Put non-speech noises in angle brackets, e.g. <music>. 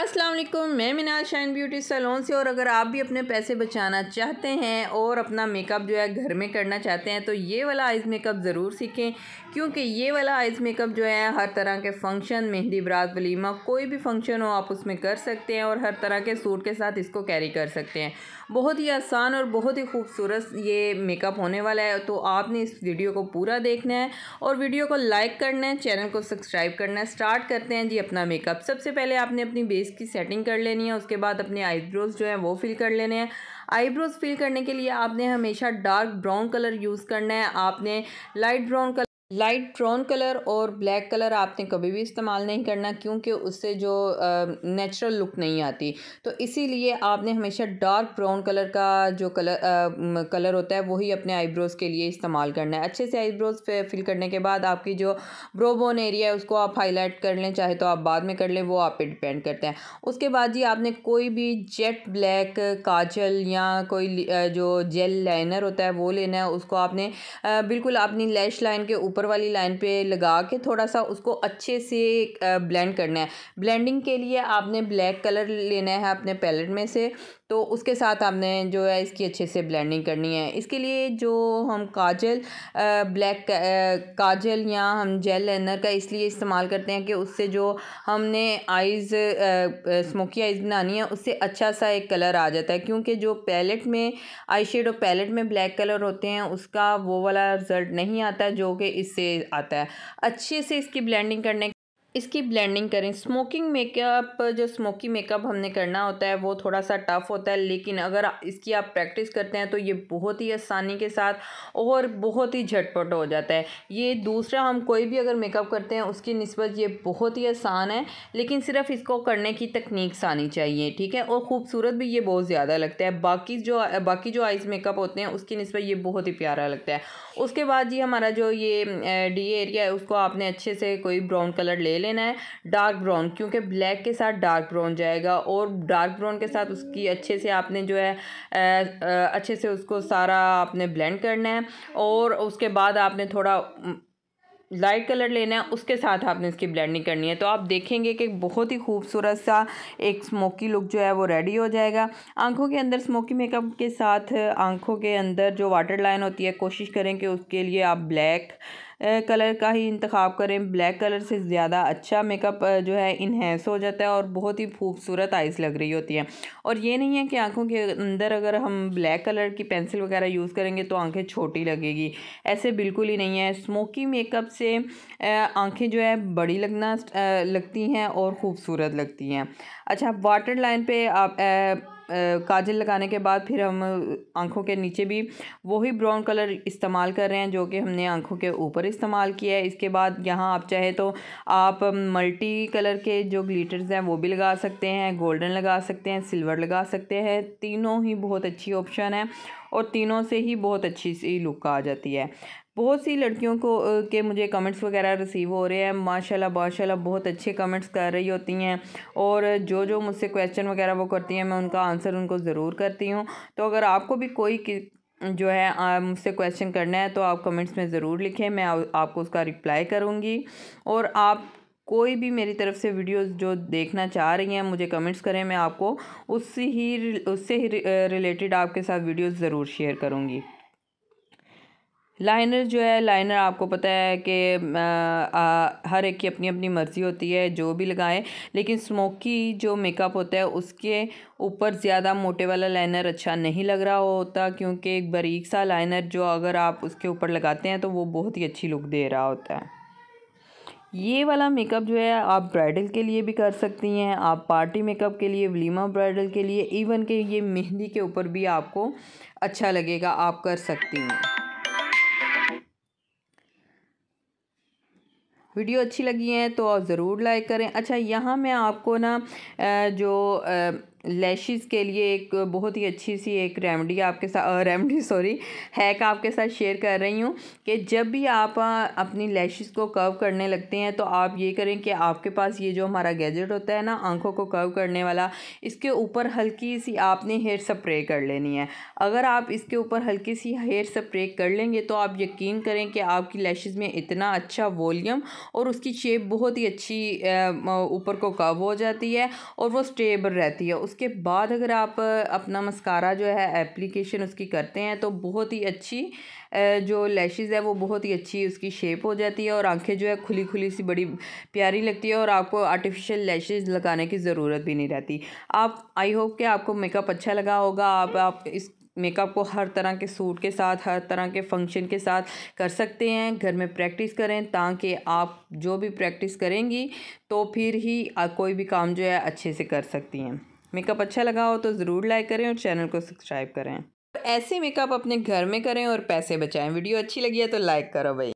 अस्सलाम वालेकुम मैं मिनाल शाइन ब्यूटी सैलून से और अगर आप भी अपने पैसे बचाना चाहते हैं और अपना मेकअप जो है घर में करना चाहते हैं तो ये वाला आइज़ मेकअप ज़रूर सीखें क्योंकि ये वाला आइज़ मेकअप जो है हर तरह के फंक्शन मेहंदी बरात वलीमा कोई भी फंक्शन हो आप उसमें कर सकते हैं और हर तरह के सूट के साथ इसको कैरी कर सकते हैं बहुत ही आसान और बहुत ही खूबसूरत ये मेकअप होने वाला है तो आपने इस वीडियो को पूरा देखना है और वीडियो को लाइक करना है चैनल को सब्सक्राइब करना है स्टार्ट करते हैं जी अपना मेकअप सबसे पहले आपने अपनी बेस इसकी सेटिंग कर लेनी है उसके बाद अपने आईब्रोज जो हैं वो फिल कर लेने हैं आईब्रोज फिल करने के लिए आपने हमेशा डार्क ब्राउन कलर यूज़ करना है आपने light brown colour light brown colour और ब्लैक कलर आपने कभी भी इस्तेमाल नहीं करना क्योंकि उससे जो नेचुरल लुक नहीं आती तो इसीलिए आपने हमेशा डार्क ब्राउन कलर का जो कलर आ, कलर होता है वही अपने आईब्रोज़ के लिए इस्तेमाल करना है अच्छे से आईब्रोज़ फिल करने के बाद आपकी जो ब्रो बोन एरिया है उसको आप हाईलाइट कर लें चाहे तो आप बाद में कर लें वो आप पर डिपेंड करता है उसके बाद जी आपने कोई भी जेट ब्लैक काजल या कोई जो जेल लाइनर होता है वो लेना है उसको आपने बिल्कुल अपनी लैश लाइन के ऊपर ऊपर वाली लाइन पे लगा के थोड़ा सा उसको अच्छे से ब्लेंड करना है ब्लेंडिंग के लिए आपने ब्लैक कलर लेना है अपने पैलेट में से तो उसके साथ हमने जो है इसकी अच्छे से ब्लेंडिंग करनी है इसके लिए जो हम काजल ब्लैक काजल या हम जेल लेनर का इसलिए इस्तेमाल करते हैं कि उससे जो हमने आइज़ स्मोकी आइज़ बनानी है उससे अच्छा सा एक कलर आ जाता है क्योंकि जो पैलेट में आई और पैलेट में ब्लैक कलर होते हैं उसका वो वाला रिज़ल्ट नहीं आता जो कि इससे आता है अच्छे से इसकी ब्लैंडिंग करने इसकी ब्लेंडिंग करें स्मोकिंग मेकअप जो स्मोकी मेकअप हमने करना होता है वो थोड़ा सा टफ़ होता है लेकिन अगर इसकी आप प्रैक्टिस करते हैं तो ये बहुत ही आसानी के साथ और बहुत ही झटपट हो जाता है ये दूसरा हम कोई भी अगर मेकअप करते हैं उसकी नस्बत ये बहुत ही आसान है लेकिन सिर्फ इसको करने की तकनीक्स आनी चाहिए ठीक है और ख़ूबसूरत भी ये बहुत ज़्यादा लगता है बाकी जो बाकी जो आइज़ मेकअप होते हैं उसकी नस्बत ये बहुत ही प्यारा लगता है उसके बाद जी हमारा जो ये डी एरिया है उसको आपने अच्छे से कोई ब्राउन कलर ले लेना है डार्क ब्राउन क्योंकि ब्लैक के साथ डार्क ब्राउन जाएगा और डार्क ब्राउन के साथ उसकी अच्छे से आपने जो है अच्छे से उसको सारा आपने ब्लेंड करना है और उसके बाद आपने थोड़ा लाइट कलर लेना है उसके साथ आपने इसकी ब्लेंडिंग करनी है तो आप देखेंगे कि बहुत ही खूबसूरत सा एक स्मोकी लुक जो है वो रेडी हो जाएगा आंखों के अंदर स्मोकी मेकअप के साथ आंखों के अंदर जो वाटर लाइन होती है कोशिश करें कि उसके लिए आप ब्लैक कलर का ही इंतखब करें ब्लैक कलर से ज़्यादा अच्छा मेकअप जो है इन्हेंस हो जाता है और बहुत ही खूबसूरत आइज़ लग रही होती हैं और ये नहीं है कि आँखों के अंदर अगर हम ब्लैक कलर की पेंसिल वगैरह यूज़ करेंगे तो आँखें छोटी लगेगी ऐसे बिल्कुल ही नहीं है स्मोकी मेकअप से आँखें जो है बड़ी लगना लगती हैं और ख़ूबसूरत लगती हैं अच्छा वाटर लाइन पर आप काजल लगाने के बाद फिर हम आँखों के नीचे भी वही ब्राउन कलर इस्तेमाल कर रहे हैं जो कि हमने आँखों के ऊपर इस्तेमाल किया है इसके बाद यहाँ आप चाहे तो आप मल्टी कलर के जो ग्लिटर्स हैं वो भी लगा सकते हैं गोल्डन लगा सकते हैं सिल्वर लगा सकते हैं तीनों ही बहुत अच्छी ऑप्शन है और तीनों से ही बहुत अच्छी सी लुक आ जाती है बहुत सी लड़कियों को के मुझे कमेंट्स वगैरह रिसीव हो रहे हैं माशाल्लाह माशाल्लाह बहुत अच्छे कमेंट्स कर रही होती हैं और जो जो मुझसे क्वेश्चन वगैरह वो करती हैं मैं उनका आंसर उनको ज़रूर करती हूँ तो अगर आपको भी कोई जो है मुझसे क्वेश्चन करना है तो आप कमेंट्स में ज़रूर लिखें मैं आपको उसका रिप्लाई करूँगी और आप कोई भी मेरी तरफ से वीडियोस जो देखना चाह रही हैं मुझे कमेंट्स करें मैं आपको उससे ही उससे ही रिलेटेड आपके साथ वीडियोस ज़रूर शेयर करूँगी लाइनर जो है लाइनर आपको पता है कि हर एक की अपनी अपनी मर्ज़ी होती है जो भी लगाएं लेकिन स्मोकी जो मेकअप होता है उसके ऊपर ज़्यादा मोटे वाला लाइनर अच्छा नहीं लग रहा होता क्योंकि एक बारीक सा लाइनर जो अगर आप उसके ऊपर लगाते हैं तो वो बहुत ही अच्छी लुक दे रहा होता है ये वाला मेकअप जो है आप ब्राइडल के लिए भी कर सकती हैं आप पार्टी मेकअप के लिए वलीमा ब्राइडल के लिए इवन के ये मेहंदी के ऊपर भी आपको अच्छा लगेगा आप कर सकती हैं वीडियो अच्छी लगी है तो आप ज़रूर लाइक करें अच्छा यहाँ मैं आपको ना जो लैशेस के लिए एक बहुत ही अच्छी सी एक रेमडी <laughs> आपके साथ रेमडी सॉरी हैक आपके साथ शेयर कर रही हूँ कि जब भी आप अपनी लैशेस को कर्व करने लगते हैं तो आप ये करें कि आपके पास ये जो हमारा गैजेट होता है ना आंखों को कर्व करने वाला इसके ऊपर हल्की सी आपने हेयर स्प्रे कर लेनी है अगर आप इसके ऊपर हल्की सी हेयर स्प्रे कर लेंगे तो आप यकीन करें कि आपकी लैशेज़ में इतना अच्छा वॉल्यूम और उसकी शेप बहुत ही अच्छी ऊपर को कर्व हो जाती है और वो स्टेबल रहती है उसके बाद अगर आप अपना मस्कारा जो है एप्लीकेशन उसकी करते हैं तो बहुत ही अच्छी जो लैशेज़ है वो बहुत ही अच्छी उसकी शेप हो जाती है और आंखें जो है खुली खुली सी बड़ी प्यारी लगती है और आपको आर्टिफिशियल लैशेज़ लगाने की ज़रूरत भी नहीं रहती आप आई होप कि आपको मेकअप अच्छा लगा होगा आप आप इस मेकअप को हर तरह के सूट के साथ हर तरह के फंक्शन के साथ कर सकते हैं घर में प्रैक्टिस करें ताकि आप जो भी प्रैक्टिस करेंगी तो फिर ही कोई भी काम जो है अच्छे से कर सकती हैं मेकअप अच्छा लगा हो तो ज़रूर लाइक करें और चैनल को सब्सक्राइब करें ऐसे मेकअप अपने घर में करें और पैसे बचाएं वीडियो अच्छी लगी है तो लाइक करो भाई